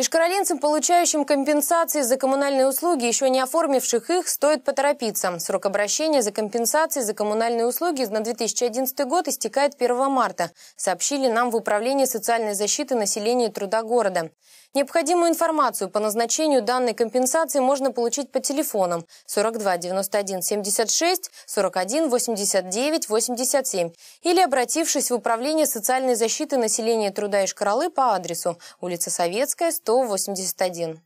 Ишкаролинцам, получающим компенсации за коммунальные услуги, еще не оформивших их, стоит поторопиться. Срок обращения за компенсации за коммунальные услуги на 2011 год истекает 1 марта, сообщили нам в Управлении социальной защиты населения и труда города. Необходимую информацию по назначению данной компенсации можно получить по телефонам 42 91 76 41 89 87 или обратившись в Управление социальной защиты населения и труда Ишкаралы по адресу улица Советская, 100 181.